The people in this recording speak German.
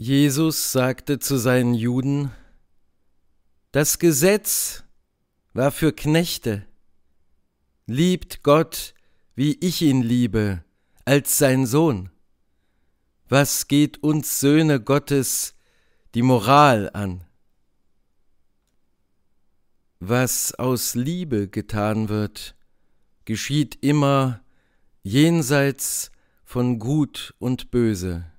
Jesus sagte zu seinen Juden, das Gesetz war für Knechte. Liebt Gott, wie ich ihn liebe, als sein Sohn. Was geht uns Söhne Gottes die Moral an? Was aus Liebe getan wird, geschieht immer jenseits von Gut und Böse.